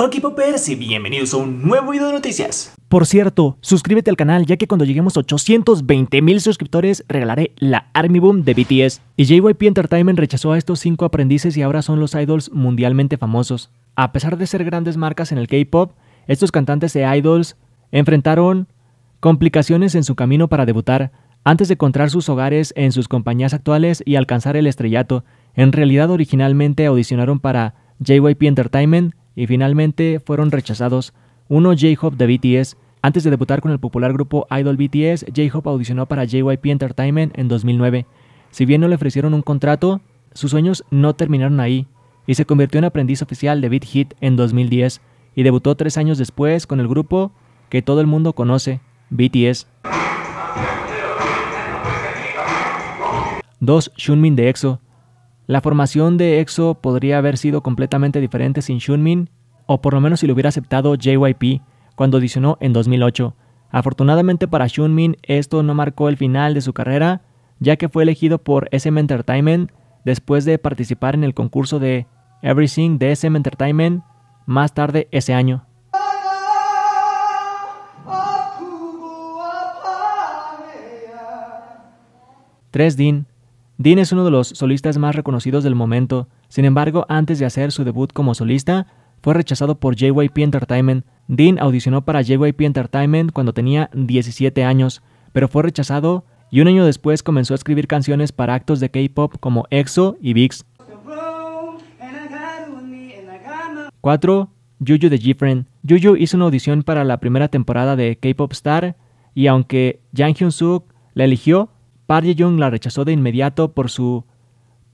Hola Poppers y bienvenidos a un nuevo video de noticias. Por cierto, suscríbete al canal ya que cuando lleguemos a 820 mil suscriptores regalaré la Army Boom de BTS. Y JYP Entertainment rechazó a estos 5 aprendices y ahora son los idols mundialmente famosos. A pesar de ser grandes marcas en el K-Pop, estos cantantes de idols enfrentaron complicaciones en su camino para debutar, antes de encontrar sus hogares en sus compañías actuales y alcanzar el estrellato. En realidad originalmente audicionaron para JYP Entertainment, y finalmente fueron rechazados. Uno, J-Hope de BTS. Antes de debutar con el popular grupo Idol BTS, J-Hope audicionó para JYP Entertainment en 2009. Si bien no le ofrecieron un contrato, sus sueños no terminaron ahí, y se convirtió en aprendiz oficial de Beat Hit en 2010, y debutó tres años después con el grupo que todo el mundo conoce, BTS. 2. Shunmin de EXO. La formación de EXO podría haber sido completamente diferente sin Shunmin, o por lo menos si lo hubiera aceptado JYP cuando adicionó en 2008. Afortunadamente para Shunmin, esto no marcó el final de su carrera, ya que fue elegido por SM Entertainment después de participar en el concurso de Everything de SM Entertainment más tarde ese año. 3. Din Dean es uno de los solistas más reconocidos del momento, sin embargo, antes de hacer su debut como solista, fue rechazado por JYP Entertainment. Dean audicionó para JYP Entertainment cuando tenía 17 años, pero fue rechazado y un año después comenzó a escribir canciones para actos de K-pop como EXO y VIX. 4. Juju de Gifren. Juju hizo una audición para la primera temporada de K-pop Star y aunque Jang Hyun Suk la eligió, Park jung la rechazó de inmediato por su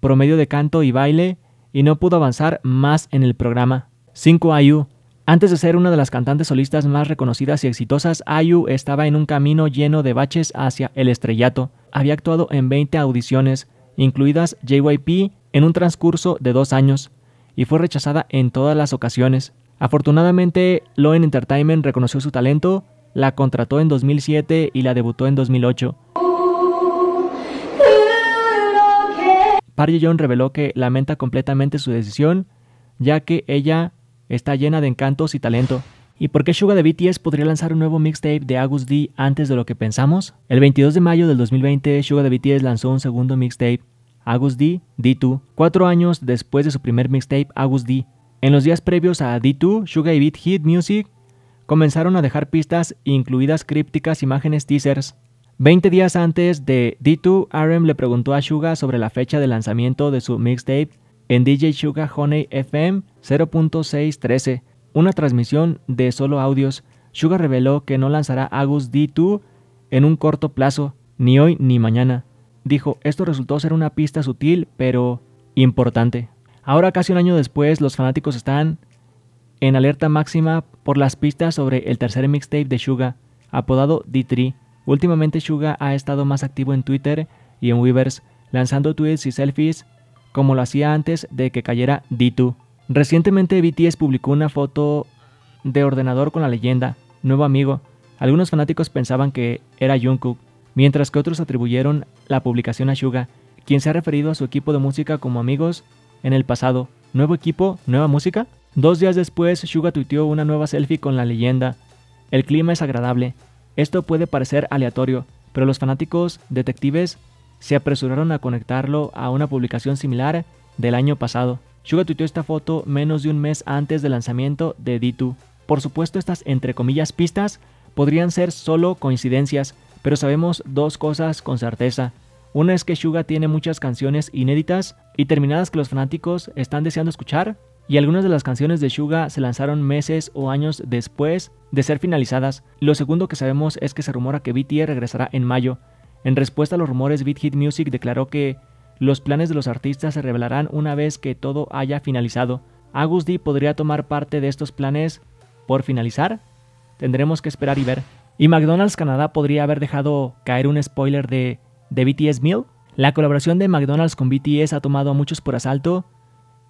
promedio de canto y baile y no pudo avanzar más en el programa. 5 Ayu. antes de ser una de las cantantes solistas más reconocidas y exitosas, Ayu estaba en un camino lleno de baches hacia el estrellato. Había actuado en 20 audiciones, incluidas JYP, en un transcurso de dos años, y fue rechazada en todas las ocasiones. Afortunadamente, Loen Entertainment reconoció su talento, la contrató en 2007 y la debutó en 2008. Park Young reveló que lamenta completamente su decisión, ya que ella está llena de encantos y talento. ¿Y por qué Suga de BTS podría lanzar un nuevo mixtape de Agus D antes de lo que pensamos? El 22 de mayo del 2020, Suga de BTS lanzó un segundo mixtape, Agus D, D2, cuatro años después de su primer mixtape, Agus D. En los días previos a D2, Suga y Beat Hit Music comenzaron a dejar pistas, incluidas crípticas imágenes teasers. Veinte días antes de D2, RM le preguntó a Suga sobre la fecha de lanzamiento de su mixtape en DJ Suga Honey FM 0.613, una transmisión de solo audios. Suga reveló que no lanzará Agus D2 en un corto plazo, ni hoy ni mañana. Dijo, esto resultó ser una pista sutil, pero importante. Ahora, casi un año después, los fanáticos están en alerta máxima por las pistas sobre el tercer mixtape de Suga, apodado D3. Últimamente Suga ha estado más activo en Twitter y en Weavers, lanzando tweets y selfies como lo hacía antes de que cayera D2. Recientemente BTS publicó una foto de ordenador con la leyenda, nuevo amigo. Algunos fanáticos pensaban que era Jungkook, mientras que otros atribuyeron la publicación a Suga, quien se ha referido a su equipo de música como amigos en el pasado. ¿Nuevo equipo? ¿Nueva música? Dos días después, Suga tuiteó una nueva selfie con la leyenda. El clima es agradable, esto puede parecer aleatorio, pero los fanáticos detectives se apresuraron a conectarlo a una publicación similar del año pasado. Suga tuiteó esta foto menos de un mes antes del lanzamiento de D2. Por supuesto, estas entre comillas pistas podrían ser solo coincidencias, pero sabemos dos cosas con certeza. Una es que Suga tiene muchas canciones inéditas y terminadas que los fanáticos están deseando escuchar y algunas de las canciones de Suga se lanzaron meses o años después de ser finalizadas. Lo segundo que sabemos es que se rumora que BTS e regresará en mayo. En respuesta a los rumores, Beat Hit Music declaró que los planes de los artistas se revelarán una vez que todo haya finalizado. Agus D podría tomar parte de estos planes por finalizar. Tendremos que esperar y ver. Y McDonald's Canadá podría haber dejado caer un spoiler de, de BTS e Meal. La colaboración de McDonald's con BTS e ha tomado a muchos por asalto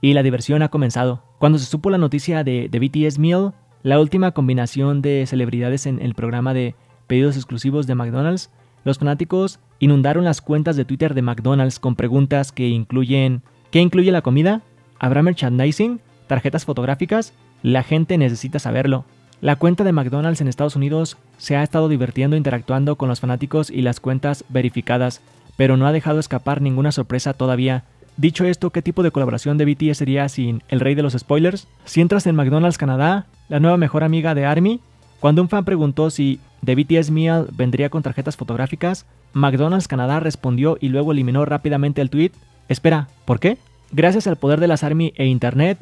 y la diversión ha comenzado. Cuando se supo la noticia de, The BTS Meal, la última combinación de celebridades en el programa de pedidos exclusivos de McDonald's, los fanáticos inundaron las cuentas de Twitter de McDonald's con preguntas que incluyen ¿qué incluye la comida? ¿Habrá merchandising? ¿Tarjetas fotográficas? La gente necesita saberlo. La cuenta de McDonald's en Estados Unidos se ha estado divirtiendo interactuando con los fanáticos y las cuentas verificadas, pero no ha dejado escapar ninguna sorpresa todavía. Dicho esto, ¿qué tipo de colaboración de BTS sería sin El Rey de los Spoilers? Si entras en McDonald's Canadá, la nueva mejor amiga de Army, cuando un fan preguntó si The BTS Meal vendría con tarjetas fotográficas, McDonald's Canadá respondió y luego eliminó rápidamente el tweet. Espera, ¿por qué? Gracias al poder de las Army e Internet,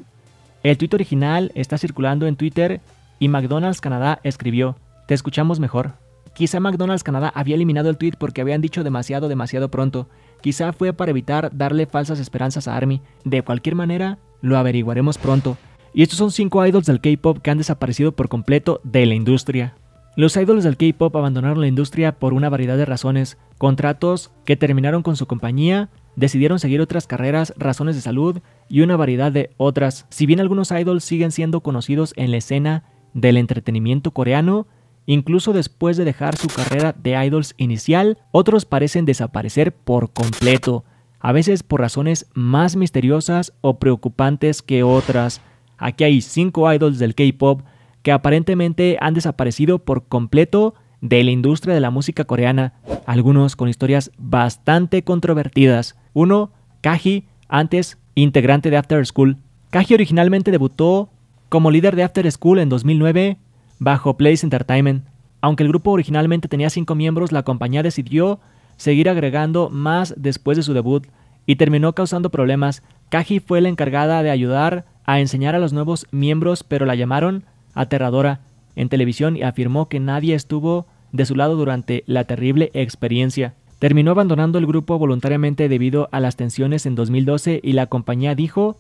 el tweet original está circulando en Twitter y McDonald's Canadá escribió, te escuchamos mejor. Quizá McDonald's Canadá había eliminado el tweet porque habían dicho demasiado demasiado pronto Quizá fue para evitar darle falsas esperanzas a Army. De cualquier manera, lo averiguaremos pronto. Y estos son 5 idols del K-pop que han desaparecido por completo de la industria. Los idols del K-pop abandonaron la industria por una variedad de razones, contratos que terminaron con su compañía, decidieron seguir otras carreras, razones de salud y una variedad de otras. Si bien algunos idols siguen siendo conocidos en la escena del entretenimiento coreano, Incluso después de dejar su carrera de idols inicial, otros parecen desaparecer por completo, a veces por razones más misteriosas o preocupantes que otras. Aquí hay 5 idols del K-Pop que aparentemente han desaparecido por completo de la industria de la música coreana, algunos con historias bastante controvertidas. Uno, Kaji, antes integrante de After School. Kaji originalmente debutó como líder de After School en 2009 bajo Place Entertainment. Aunque el grupo originalmente tenía cinco miembros, la compañía decidió seguir agregando más después de su debut y terminó causando problemas. Kaji fue la encargada de ayudar a enseñar a los nuevos miembros, pero la llamaron aterradora en televisión y afirmó que nadie estuvo de su lado durante la terrible experiencia. Terminó abandonando el grupo voluntariamente debido a las tensiones en 2012 y la compañía dijo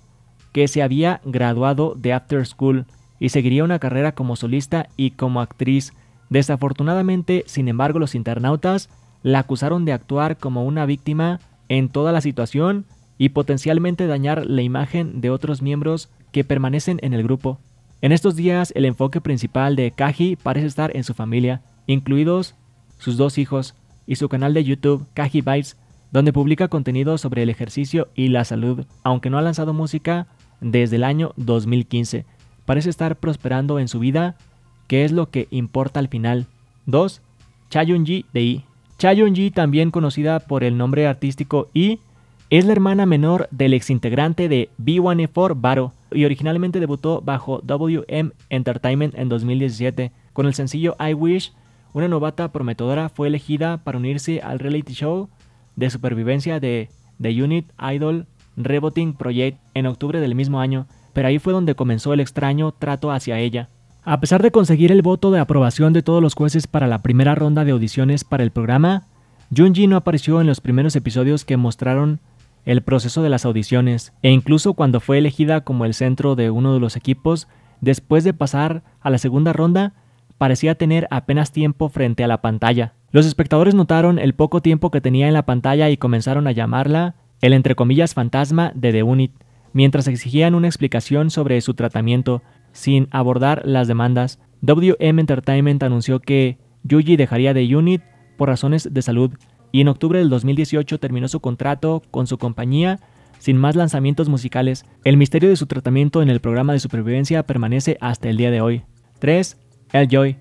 que se había graduado de After School y seguiría una carrera como solista y como actriz. Desafortunadamente, sin embargo, los internautas la acusaron de actuar como una víctima en toda la situación y potencialmente dañar la imagen de otros miembros que permanecen en el grupo. En estos días, el enfoque principal de Kaji parece estar en su familia, incluidos sus dos hijos, y su canal de YouTube, Kaji Vibes, donde publica contenido sobre el ejercicio y la salud, aunque no ha lanzado música desde el año 2015 parece estar prosperando en su vida, que es lo que importa al final. 2. Yun-ji de I. Yun-ji, también conocida por el nombre artístico I, es la hermana menor del ex integrante de B1E4 Baro y originalmente debutó bajo WM Entertainment en 2017 con el sencillo I Wish. Una novata prometedora fue elegida para unirse al reality show de supervivencia de The Unit Idol Reboting Project en octubre del mismo año pero ahí fue donde comenzó el extraño trato hacia ella. A pesar de conseguir el voto de aprobación de todos los jueces para la primera ronda de audiciones para el programa, Junji no apareció en los primeros episodios que mostraron el proceso de las audiciones, e incluso cuando fue elegida como el centro de uno de los equipos, después de pasar a la segunda ronda, parecía tener apenas tiempo frente a la pantalla. Los espectadores notaron el poco tiempo que tenía en la pantalla y comenzaron a llamarla el entre comillas fantasma de The Unit. Mientras exigían una explicación sobre su tratamiento, sin abordar las demandas, WM Entertainment anunció que Yuji dejaría de Unit por razones de salud y en octubre del 2018 terminó su contrato con su compañía sin más lanzamientos musicales. El misterio de su tratamiento en el programa de supervivencia permanece hasta el día de hoy. 3. El Joy,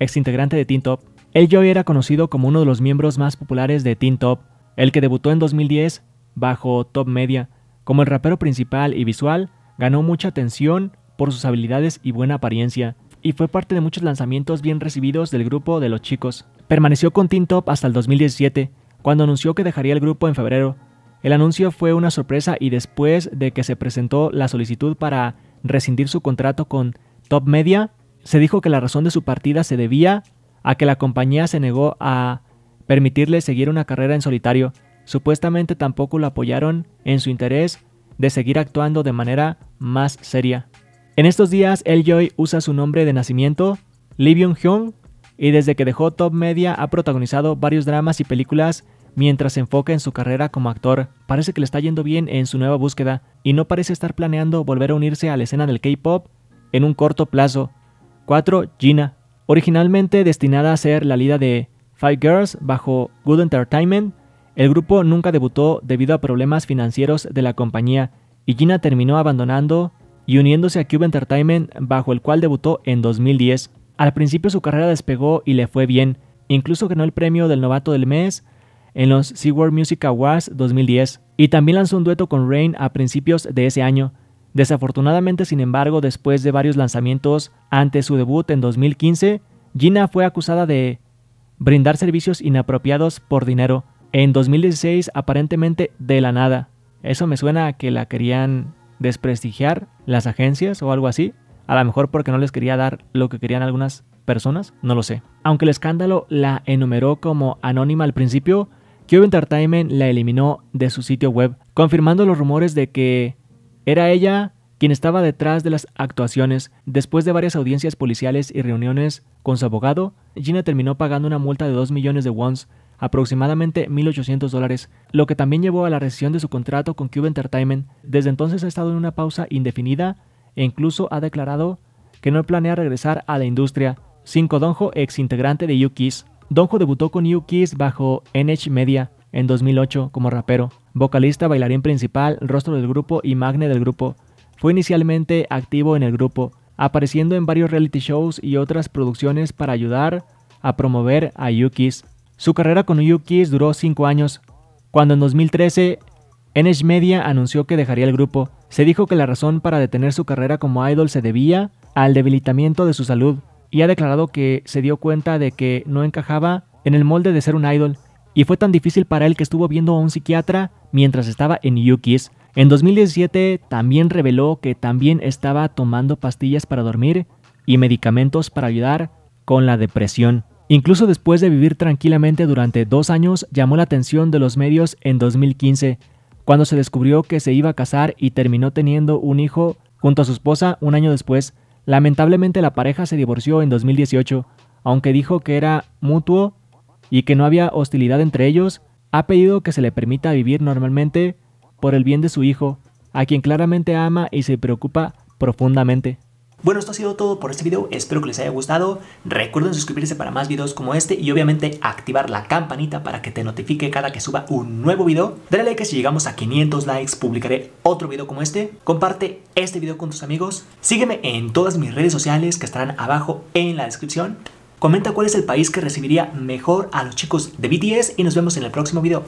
ex integrante de Teen Top. El Joy era conocido como uno de los miembros más populares de Teen Top, el que debutó en 2010 bajo Top Media. Como el rapero principal y visual, ganó mucha atención por sus habilidades y buena apariencia, y fue parte de muchos lanzamientos bien recibidos del grupo de los chicos. Permaneció con Teen Top hasta el 2017, cuando anunció que dejaría el grupo en febrero. El anuncio fue una sorpresa y después de que se presentó la solicitud para rescindir su contrato con Top Media, se dijo que la razón de su partida se debía a que la compañía se negó a permitirle seguir una carrera en solitario supuestamente tampoco lo apoyaron en su interés de seguir actuando de manera más seria. En estos días, el Joy usa su nombre de nacimiento, Lee Byung-hyun, y desde que dejó Top Media ha protagonizado varios dramas y películas mientras se enfoca en su carrera como actor. Parece que le está yendo bien en su nueva búsqueda y no parece estar planeando volver a unirse a la escena del K-pop en un corto plazo. 4. Gina. Originalmente destinada a ser la líder de Five Girls bajo Good Entertainment, el grupo nunca debutó debido a problemas financieros de la compañía y Gina terminó abandonando y uniéndose a Cube Entertainment bajo el cual debutó en 2010. Al principio su carrera despegó y le fue bien, incluso ganó el premio del novato del mes en los SeaWorld Music Awards 2010 y también lanzó un dueto con Rain a principios de ese año. Desafortunadamente, sin embargo, después de varios lanzamientos ante su debut en 2015, Gina fue acusada de brindar servicios inapropiados por dinero. En 2016, aparentemente de la nada. Eso me suena a que la querían desprestigiar las agencias o algo así. A lo mejor porque no les quería dar lo que querían algunas personas, no lo sé. Aunque el escándalo la enumeró como anónima al principio, Cube Entertainment la eliminó de su sitio web, confirmando los rumores de que era ella quien estaba detrás de las actuaciones. Después de varias audiencias policiales y reuniones con su abogado, Gina terminó pagando una multa de 2 millones de wons aproximadamente 1.800 dólares, lo que también llevó a la rescisión de su contrato con Cube Entertainment. Desde entonces ha estado en una pausa indefinida e incluso ha declarado que no planea regresar a la industria. 5. Donjo, ex integrante de U-Kiss. Donjo debutó con U-Kiss bajo NH Media en 2008 como rapero, vocalista, bailarín principal, rostro del grupo y magne del grupo. Fue inicialmente activo en el grupo, apareciendo en varios reality shows y otras producciones para ayudar a promover a U-Kiss. Su carrera con Uyukis duró 5 años. Cuando en 2013 NH Media anunció que dejaría el grupo, se dijo que la razón para detener su carrera como idol se debía al debilitamiento de su salud y ha declarado que se dio cuenta de que no encajaba en el molde de ser un idol y fue tan difícil para él que estuvo viendo a un psiquiatra mientras estaba en Yukis. En 2017 también reveló que también estaba tomando pastillas para dormir y medicamentos para ayudar con la depresión. Incluso después de vivir tranquilamente durante dos años, llamó la atención de los medios en 2015, cuando se descubrió que se iba a casar y terminó teniendo un hijo junto a su esposa un año después. Lamentablemente la pareja se divorció en 2018, aunque dijo que era mutuo y que no había hostilidad entre ellos, ha pedido que se le permita vivir normalmente por el bien de su hijo, a quien claramente ama y se preocupa profundamente. Bueno, esto ha sido todo por este video, espero que les haya gustado. Recuerden suscribirse para más videos como este y obviamente activar la campanita para que te notifique cada que suba un nuevo video. Dale like si llegamos a 500 likes, publicaré otro video como este. Comparte este video con tus amigos. Sígueme en todas mis redes sociales que estarán abajo en la descripción. Comenta cuál es el país que recibiría mejor a los chicos de BTS y nos vemos en el próximo video.